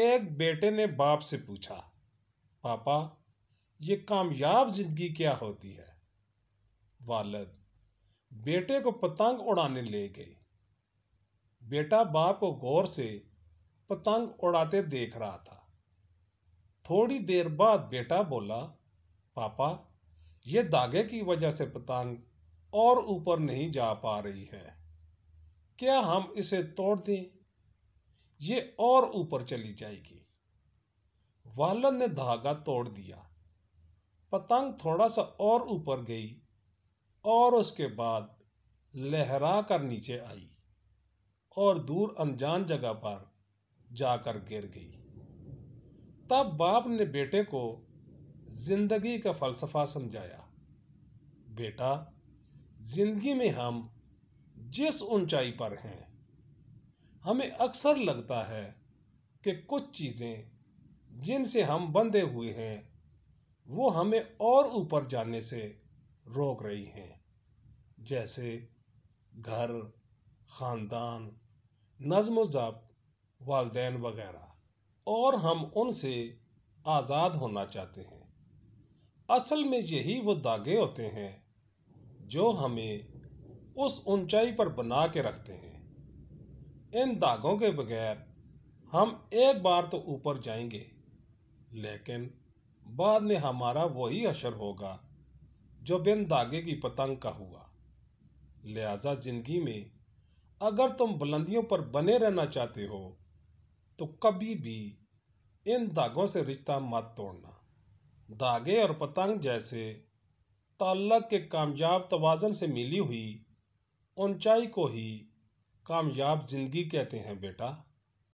एक बेटे ने बाप से पूछा पापा ये कामयाब जिंदगी क्या होती है वालद बेटे को पतंग उड़ाने ले गई बेटा बाप को गौर से पतंग उड़ाते देख रहा था थोड़ी देर बाद बेटा बोला पापा ये धागे की वजह से पतंग और ऊपर नहीं जा पा रही है क्या हम इसे तोड़ दें ये और ऊपर चली जाएगी वालन ने धागा तोड़ दिया पतंग थोड़ा सा और ऊपर गई और उसके बाद लहरा कर नीचे आई और दूर अनजान जगह पर जाकर गिर गई तब बाप ने बेटे को जिंदगी का फलसफा समझाया बेटा जिंदगी में हम जिस ऊंचाई पर हैं हमें अक्सर लगता है कि कुछ चीज़ें जिनसे हम बंधे हुए हैं वो हमें और ऊपर जाने से रोक रही हैं जैसे घर ख़ानदान नज़म ज़ब्त वालदेन वगैरह और हम उनसे आज़ाद होना चाहते हैं असल में यही वो दागे होते हैं जो हमें उस ऊंचाई पर बना के रखते हैं इन दागों के बगैर हम एक बार तो ऊपर जाएंगे लेकिन बाद में हमारा वही असर होगा जो बिन दागे की पतंग का हुआ लिहाजा ज़िंदगी में अगर तुम बुलंदियों पर बने रहना चाहते हो तो कभी भी इन दागों से रिश्ता मत तोड़ना दागे और पतंग जैसे ताल्लक के कामयाब तोज़न से मिली हुई ऊंचाई को ही कामयाब ज़िंदगी कहते हैं बेटा